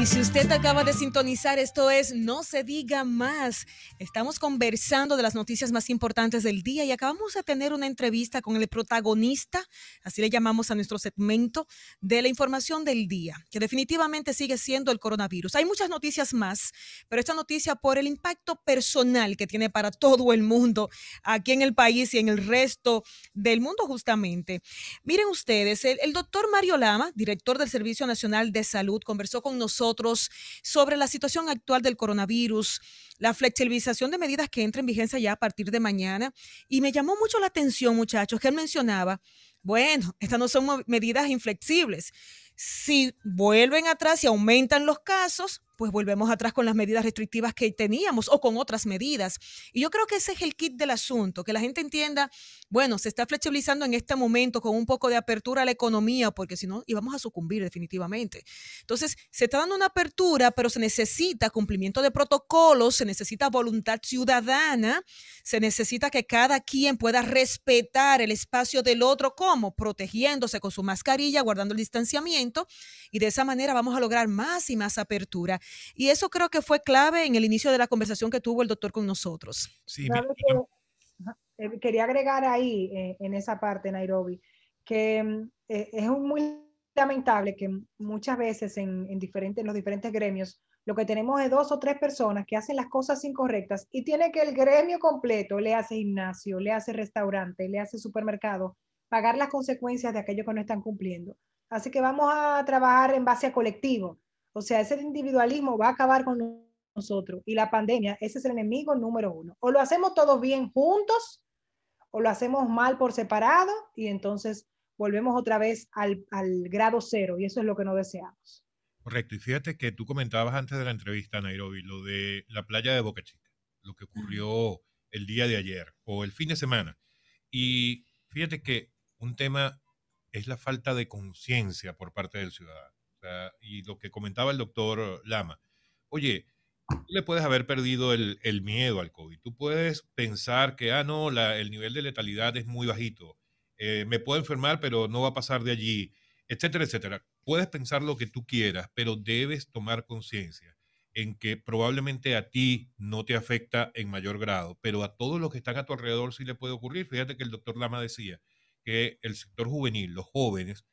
Y si usted acaba de sintonizar, esto es No se diga más. Estamos conversando de las noticias más importantes del día y acabamos de tener una entrevista con el protagonista, así le llamamos a nuestro segmento, de la información del día, que definitivamente sigue siendo el coronavirus. Hay muchas noticias más, pero esta noticia por el impacto personal que tiene para todo el mundo, aquí en el país y en el resto del mundo justamente. Miren ustedes, el, el doctor Mario Lama, director del Servicio Nacional de Salud, conversó con nosotros sobre la situación actual del coronavirus, la flexibilización de medidas que entra en vigencia ya a partir de mañana. Y me llamó mucho la atención, muchachos, que él mencionaba, bueno, estas no son medidas inflexibles. Si vuelven atrás y aumentan los casos, pues volvemos atrás con las medidas restrictivas que teníamos o con otras medidas. Y yo creo que ese es el kit del asunto, que la gente entienda, bueno, se está flexibilizando en este momento con un poco de apertura a la economía, porque si no, íbamos a sucumbir definitivamente. Entonces, se está dando una apertura, pero se necesita cumplimiento de protocolos, se necesita voluntad ciudadana, se necesita que cada quien pueda respetar el espacio del otro, como protegiéndose con su mascarilla, guardando el distanciamiento, y de esa manera vamos a lograr más y más apertura. Y eso creo que fue clave en el inicio de la conversación que tuvo el doctor con nosotros. Eh, quería agregar ahí, eh, en esa parte, Nairobi, que mm, eh, es muy lamentable que muchas veces en, diferentes, en los diferentes gremios lo que tenemos es dos o tres personas que hacen las cosas incorrectas y tiene que el gremio completo le hace gimnasio, le hace restaurante, le hace supermercado, pagar las consecuencias de aquello que no están cumpliendo. Así que vamos a trabajar en base a colectivo. O sea, ese individualismo va a acabar con nosotros y la pandemia, ese es el enemigo número uno. O lo hacemos todos bien juntos o lo hacemos mal por separado y entonces volvemos otra vez al, al grado cero y eso es lo que no deseamos. Correcto, y fíjate que tú comentabas antes de la entrevista, Nairobi, lo de la playa de Boca Chica, lo que ocurrió el día de ayer o el fin de semana. Y fíjate que un tema es la falta de conciencia por parte del ciudadano y lo que comentaba el doctor Lama. Oye, tú le puedes haber perdido el, miedo al COVID. Tú puedes pensar que, ah, no, el nivel de letalidad es muy bajito. Eh, me puedo enfermar, pero no va a pasar de allí, etcétera, etcétera. Puedes pensar lo que tú quieras, pero debes tomar conciencia en que probablemente a ti no te afecta en mayor grado, pero a todos los que están a tu alrededor sí le puede ocurrir. Fíjate que el doctor Lama decía que el sector juvenil, los jóvenes,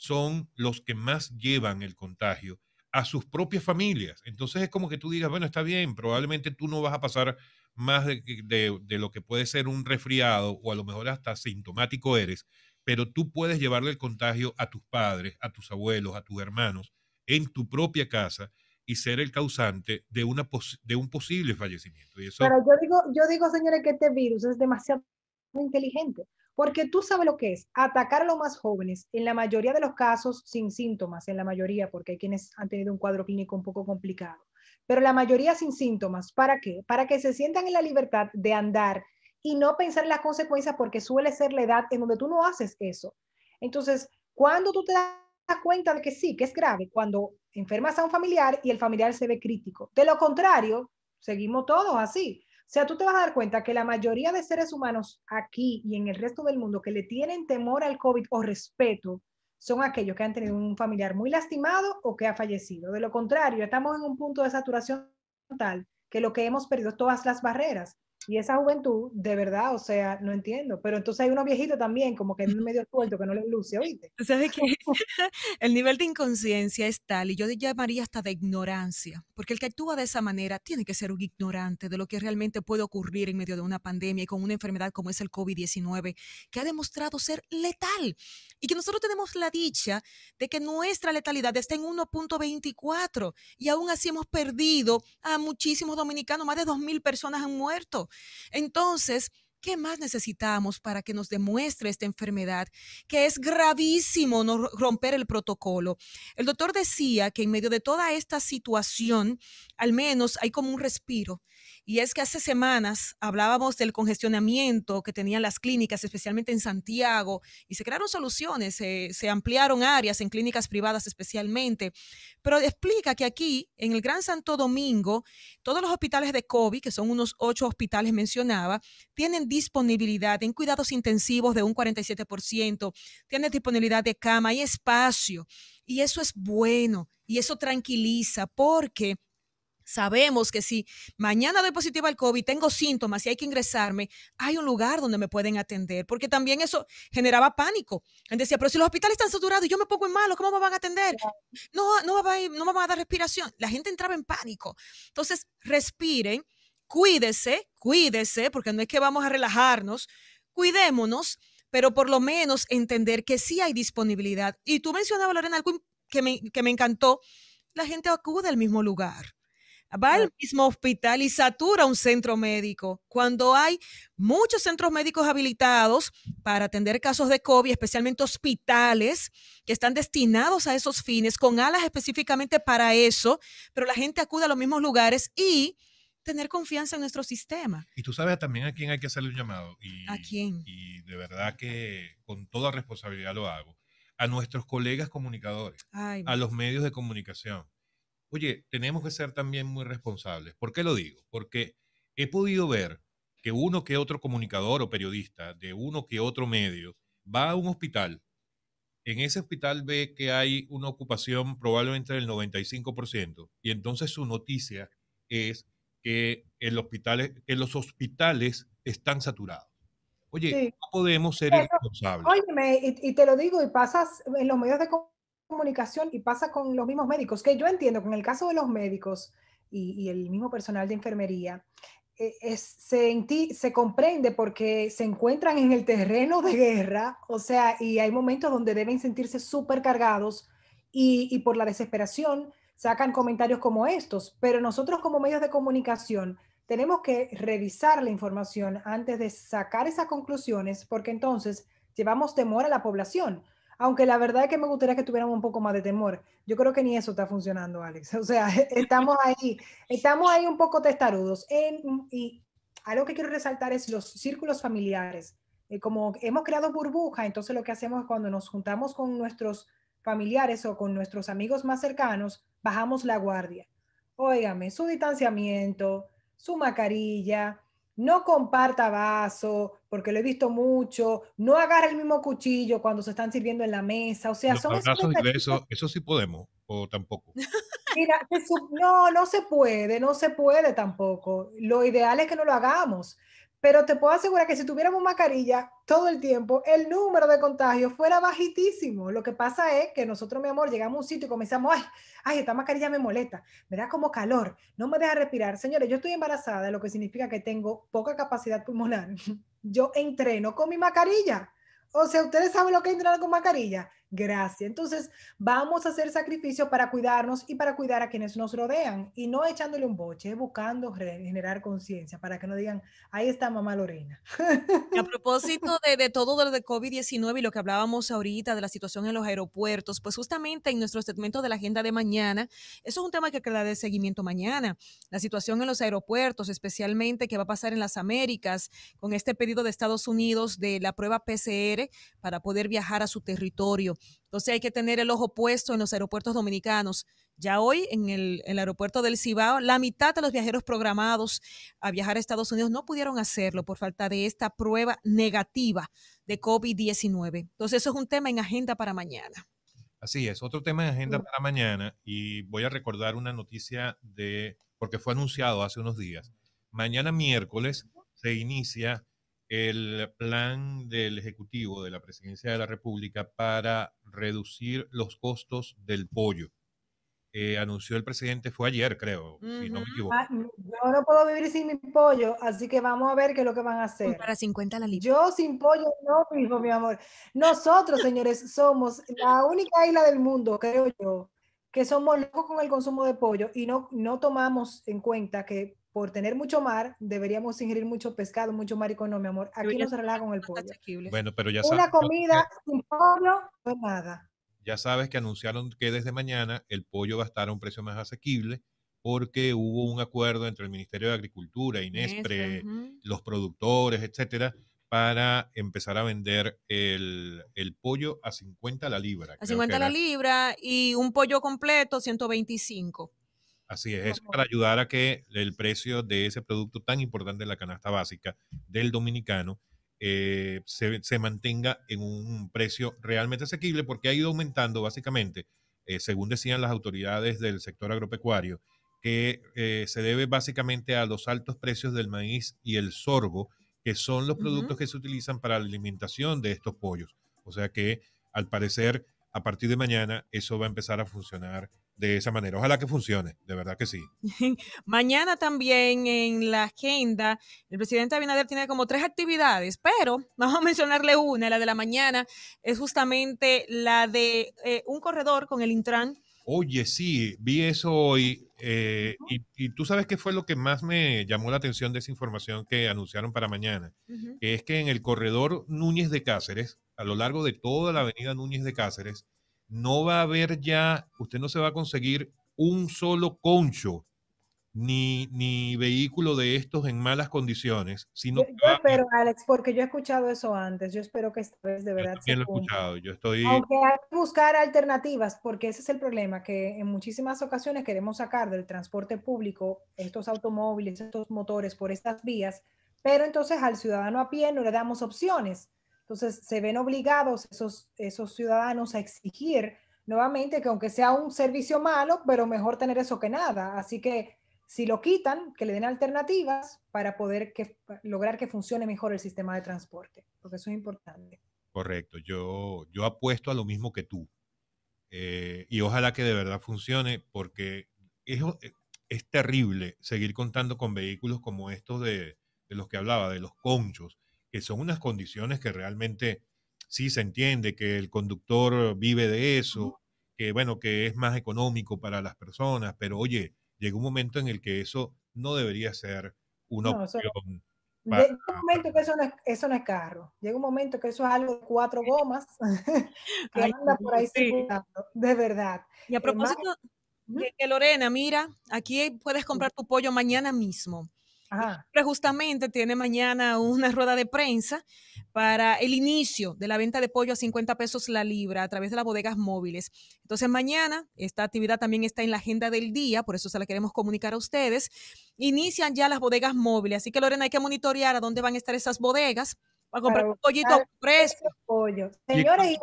son los que más llevan el contagio a sus propias familias. Entonces es como que tú digas, bueno, está bien, probablemente tú no vas a pasar más de, lo que puede ser un resfriado o a lo mejor hasta sintomático eres, pero tú puedes llevarle el contagio a tus padres, a tus abuelos, a tus hermanos, en tu propia casa y ser el causante de, una de un posible fallecimiento. Pero yo digo, yo digo, señores, que este virus es demasiado inteligente. Porque tú sabes lo que es atacar a los más jóvenes, en la mayoría de los casos sin síntomas, en la mayoría, porque hay quienes han tenido un cuadro clínico un poco complicado, pero la mayoría sin síntomas. ¿Para qué? Para que se sientan en la libertad de andar y no pensar en las consecuencias porque suele ser la edad en donde tú no haces eso. Entonces, cuando tú te das cuenta de que sí, que es grave, cuando enfermas a un familiar y el familiar se ve crítico. De lo contrario, seguimos todos así sea, tú te vas a dar cuenta que la mayoría de seres humanos aquí y en el resto del mundo que le tienen temor al COVID o respeto son aquellos que han tenido un familiar muy lastimado o que ha fallecido. De lo contrario, estamos en un punto de saturación tal que lo que hemos perdido es todas las barreras. Y esa juventud, de verdad, o sea, no entiendo. Pero entonces hay unos viejitos también, como que en medio cuento, que no les luce, ¿oíste? ¿Sabes qué? el nivel de inconsciencia es tal, y yo llamaría hasta de ignorancia, porque el que actúa de esa manera tiene que ser un ignorante de lo que realmente puede ocurrir en medio de una pandemia y con una enfermedad como es el COVID-19, que ha demostrado ser letal. Y que nosotros tenemos la dicha de que nuestra letalidad está en 1.24 y aún así hemos perdido a muchísimos dominicanos, más de 2.000 personas han muerto. Entonces, ¿Qué más necesitamos para que nos demuestre esta enfermedad? Que es gravísimo no romper el protocolo. El doctor decía que en medio de toda esta situación, al menos hay como un respiro. Y es que hace semanas hablábamos del congestionamiento que tenían las clínicas, especialmente en Santiago, y se crearon soluciones, se ampliaron áreas en clínicas privadas especialmente. Pero explica que aquí, en el Gran Santo Domingo, todos los hospitales de COVID, que son unos ocho hospitales mencionaba, tienen disponibilidad en cuidados intensivos de un 47%, tienen disponibilidad de cama y espacio. Y eso es bueno y eso tranquiliza porque Sabemos que si mañana doy positiva al COVID, tengo síntomas y hay que ingresarme, hay un lugar donde me pueden atender, porque también eso generaba pánico. Gente decía, pero si los hospitales están saturados y yo me pongo en malo, ¿cómo me van a atender? No, no, me a dar respiración. La gente entraba en pánico. Entonces, respiren, cuídese, cuídese, porque no es que vamos a relajarnos, cuidémonos, pero por lo menos entender que sí hay disponibilidad. Y tú mencionabas, Lorena, algo que me, que me encantó, la gente acude al mismo lugar va al mismo hospital y satura un centro médico, cuando hay muchos centros médicos habilitados para atender casos de COVID, especialmente hospitales que están destinados a esos fines, con alas específicamente para eso, pero la gente acude a los mismos lugares y tener confianza en nuestro sistema. Y tú sabes también a quién hay que hacerle un llamado. Y, ¿A quién? Y de verdad que con toda responsabilidad lo hago. A nuestros colegas comunicadores, a los medios de comunicación oye, tenemos que ser también muy responsables. ¿Por qué lo digo? Porque he podido ver que uno que otro comunicador o periodista de uno que otro medio va a un hospital. En ese hospital ve que hay una ocupación probablemente del 95% y entonces su noticia es que, el hospital, los hospitales están saturados. Oye, no podemos ser responsables. irresponsables. y, y, te lo digo, y pasas en los medios de comunicación comunicación y pasa con los mismos médicos, que yo entiendo que en el caso de los médicos y, el mismo personal de enfermería, e, se, se, comprende porque se encuentran en el terreno de guerra, o sea, y hay momentos donde deben sentirse súper cargados y, por la desesperación sacan comentarios como estos, pero nosotros como medios de comunicación tenemos que revisar la información antes de sacar esas conclusiones porque entonces llevamos temor a la población aunque la verdad es que me gustaría que tuviéramos un poco más de temor. Yo creo que ni eso está funcionando, Alex. O sea, estamos ahí, estamos ahí un poco testarudos. En, y algo que quiero resaltar es los círculos familiares. Eh, como hemos creado burbuja, entonces lo que hacemos es cuando nos juntamos con nuestros familiares o con nuestros amigos más cercanos, bajamos la guardia. Óigame, su distanciamiento, su mascarilla, no comparta vaso, porque lo he visto mucho, no agarre el mismo cuchillo cuando se están sirviendo en la mesa, o sea, son eso sí podemos, o tampoco. Mira, no, no se puede, no se puede tampoco. Lo ideal es que no lo hagamos, pero te puedo asegurar que si tuviéramos mascarilla todo el tiempo, el número de contagios fuera bajitísimo. Lo que pasa es que nosotros, mi amor, llegamos a un sitio y comenzamos, ay, ay, esta mascarilla me molesta, me da como calor, no me deja respirar. Señores, yo estoy embarazada, lo que significa que tengo poca capacidad pulmonar. Yo entreno con mi mascarilla. O sea, ustedes saben lo que es entrenar con mascarilla Gracias. Entonces, vamos a hacer sacrificio para cuidarnos y para cuidar a quienes nos rodean y no echándole un boche, buscando generar conciencia para que no digan, ahí está mamá Lorena. A propósito de, todo lo de COVID-19 y lo que hablábamos ahorita de la situación en los aeropuertos, pues justamente en nuestro segmento de la agenda de mañana, eso es un tema que queda de seguimiento mañana, la situación en los aeropuertos, especialmente que va a pasar en las Américas con este pedido de Estados Unidos de la prueba PCR para poder viajar a su territorio. Entonces hay que tener el ojo puesto en los aeropuertos dominicanos. Ya hoy en el, aeropuerto del Cibao, la mitad de los viajeros programados a viajar a Estados Unidos no pudieron hacerlo por falta de esta prueba negativa de COVID-19. Entonces eso es un tema en agenda para mañana. Así es, otro tema en agenda mm. para mañana y voy a recordar una noticia de, porque fue anunciado hace unos días. Mañana miércoles se inicia el plan del Ejecutivo de la Presidencia de la República para reducir los costos del pollo. Eh, anunció el presidente, fue ayer, creo, ah, no yo no puedo vivir sin mi pollo, así que vamos a ver qué es lo que van a hacer. Para 50 la Yo sin pollo no vivo, mi amor. Nosotros, señores, somos la única isla del mundo, creo yo, que somos locos con el consumo de pollo y no, no tomamos en cuenta que por tener mucho mar, deberíamos ingerir mucho pescado, mucho mar mi amor. Aquí no se relaja con el pollo. Bueno, pero ya Una comida sin pollo nada. Ya sabes que anunciaron que desde mañana el pollo va a estar a un precio más asequible porque hubo un acuerdo entre el Ministerio de Agricultura, Inespre, los productores, etcétera, para empezar a vender el, el, pollo a 50 la libra. A 50 la libra y un pollo completo 125. Así es, es para ayudar a que el precio de ese producto tan importante la canasta básica del dominicano eh, se, mantenga en un precio realmente asequible, porque ha ido aumentando básicamente, eh, según decían las autoridades del sector agropecuario, que eh, se debe básicamente a los altos precios del maíz y el sorgo, que son los productos que se utilizan para la alimentación de estos pollos. O sea que, al parecer, a partir de mañana eso va a empezar a funcionar de esa manera. Ojalá que funcione, de verdad que sí. Mañana también en la agenda, el presidente Abinader tiene como tres actividades, pero vamos a mencionarle una, la de la mañana, es justamente la de eh, un corredor con el Intran. Oye, sí, vi eso hoy eh, y, tú sabes qué fue lo que más me llamó la atención de esa información que anunciaron para mañana, que es que en el corredor Núñez de Cáceres, a lo largo de toda la avenida Núñez de Cáceres, no va a haber ya, usted no se va a conseguir un solo concho ni, ni vehículo de estos en malas condiciones. Sino yo, Alex, porque yo he escuchado eso antes. Yo espero que esta vez de verdad. Yo lo he escuchado. Yo estoy... Aunque hay que buscar alternativas, porque ese es el problema, que en muchísimas ocasiones queremos sacar del transporte público estos automóviles, estos motores por estas vías, pero entonces al ciudadano a pie no le damos opciones. Entonces, se ven obligados esos, esos ciudadanos a exigir nuevamente que aunque sea un servicio malo, pero mejor tener eso que nada. Así que si lo quitan, que le den alternativas para poder lograr que funcione mejor el sistema de transporte, porque eso es importante. Correcto, yo, yo apuesto a lo mismo que tú. Eh, y ojalá que de verdad funcione, porque es, es terrible seguir contando con vehículos como estos de, de los que hablaba, de los conchos, que son unas condiciones que realmente sí se entiende, que el conductor vive de eso, que bueno, que es más económico para las personas, pero oye, llega un momento en el que eso no debería ser una opción. Llega un momento que eso no, es, eso no es carro. Llega un momento que eso es algo de cuatro gomas que anda por ahí circulando, de verdad. Y a eh, propósito, que Lorena, mira, aquí puedes comprar tu pollo mañana mismo. Pero justamente tiene mañana una rueda de prensa para el inicio de la venta de pollo a 50 pesos la libra a través de las bodegas móviles. Entonces mañana esta actividad también está en la agenda del día, por eso se la queremos comunicar a ustedes. Inician ya las bodegas móviles, así que Lorena hay que monitorear a dónde van a estar esas bodegas para comprar un pollito fresco. Señores,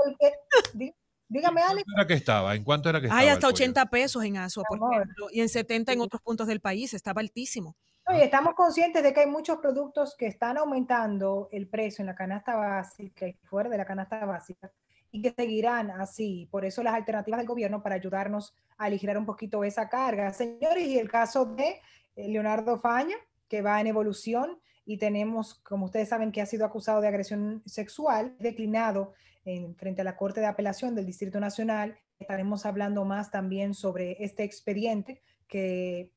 que... Dígame, Alex. cuánto era que estaba? ¿En cuánto era que estaba? Hay hasta 80 pesos en ASUA, por ejemplo, y en 70 en otros puntos del país, estaba altísimo estamos conscientes de que hay muchos productos que están aumentando el precio en la canasta básica y fuera de la canasta básica y que seguirán así. Por eso las alternativas del gobierno para ayudarnos a aligerar un poquito esa carga. Señores, y el caso de eh, Leonardo Faña, que va en evolución y tenemos, como ustedes saben, que ha sido acusado de agresión sexual, declinado en, frente a la Corte de Apelación del Distrito Nacional. Estaremos hablando más también sobre este expediente que,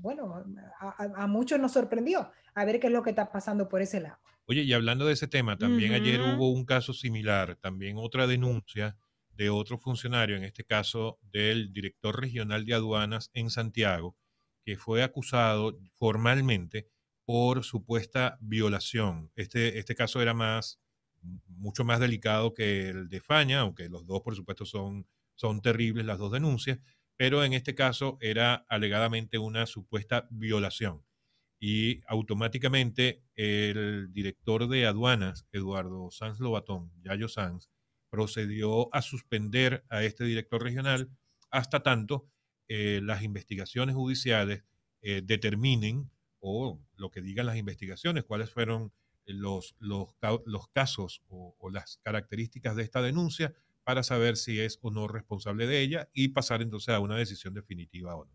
bueno, a, muchos nos sorprendió a ver qué es lo que está pasando por ese lado. Oye, y hablando de ese tema, también ayer hubo un caso similar, también otra denuncia de otro funcionario, en este caso del director regional de aduanas en Santiago, que fue acusado formalmente por supuesta violación. Este, este caso era más, mucho más delicado que el de Faña, aunque los dos, por supuesto, son, son terribles las dos denuncias, pero en este caso era alegadamente una supuesta violación. Y automáticamente el director de aduanas, Eduardo Sanz Lobatón, Yayo Sanz, procedió a suspender a este director regional hasta tanto eh, las investigaciones judiciales eh, determinen o lo que digan las investigaciones, cuáles fueron los, casos o las características de esta denuncia para saber si es o no responsable de ella y pasar entonces a una decisión definitiva o no.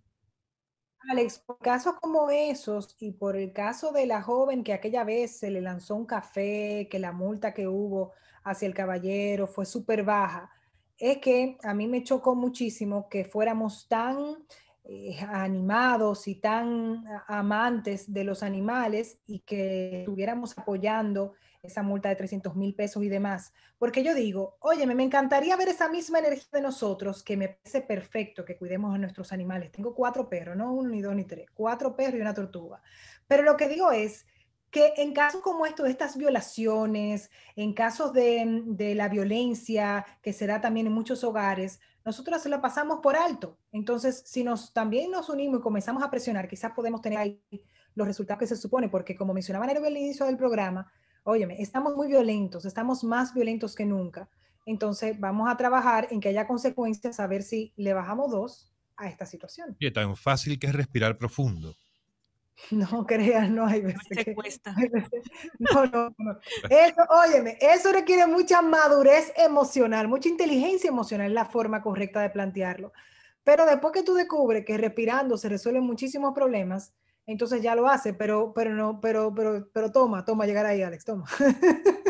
Alex, casos como esos y por el caso de la joven que aquella vez se le lanzó un café, que la multa que hubo hacia el caballero fue súper baja, es que a mí me chocó muchísimo que fuéramos tan eh, animados y tan amantes de los animales y que estuviéramos apoyando esa multa de 300 mil pesos y demás. Porque yo digo, oye, me encantaría ver esa misma energía de nosotros, que me parece perfecto que cuidemos a nuestros animales. Tengo cuatro perros, no uno, ni dos, ni tres, cuatro perros y una tortuga. Pero lo que digo es, que en casos como estos, estas violaciones, en casos de, la violencia que se da también en muchos hogares, nosotros la pasamos por alto. Entonces, si nos también nos unimos y comenzamos a presionar, quizás podemos tener ahí los resultados que se supone, porque como mencionaba en el inicio del programa, óyeme, estamos muy violentos, estamos más violentos que nunca. Entonces, vamos a trabajar en que haya consecuencias, a ver si le bajamos dos a esta situación. Y tan fácil que es respirar profundo. No creas, no hay veces. No cuesta. no, no, Eso, óyeme, eso requiere mucha madurez emocional, mucha inteligencia emocional, la forma correcta de plantearlo. Pero después que tú descubres que respirando se resuelven muchísimos problemas, entonces ya lo hace, pero, pero no, pero, pero, pero toma, toma, llegar ahí, Alex, toma.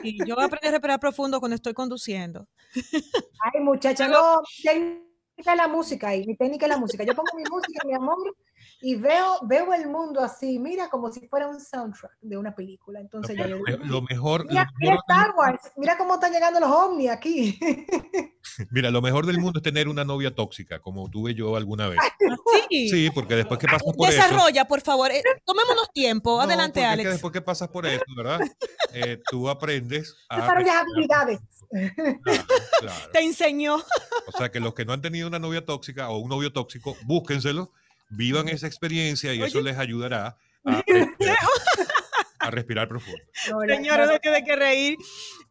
Y yo aprendí a respirar profundo cuando estoy conduciendo. Ay, muchacha, no, mi técnica es la música ahí, mi técnica es la música. Yo pongo mi música, mi amor, y veo, veo el mundo así, mira, como si fuera un soundtrack de una película. Entonces, lo, mejor, mira, Star Wars, mira cómo están llegando los ovnis aquí. Mira, lo mejor del mundo es tener una novia tóxica, como tuve yo alguna vez. Sí, porque después que pasas por Desarrolla, por favor, eh, tomémonos tiempo. Adelante, Alex. después que pasas por eso, ¿verdad? Eh, tú aprendes a... Desarrollas habilidades. Te enseñó. O sea, que los que no han tenido una novia tóxica o un novio tóxico, búsquenselo vivan esa experiencia y eso les ayudará a, respirar profundo. Señores, no tiene que reír.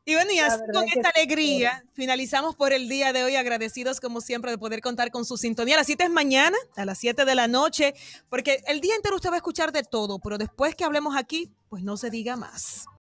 Y bueno, y así con esta alegría finalizamos por el día de hoy, agradecidos como siempre de poder contar con su sintonía. las 7 es mañana a las 7 de la noche, porque el día entero usted va a escuchar de todo, pero después que hablemos aquí, pues no se diga más.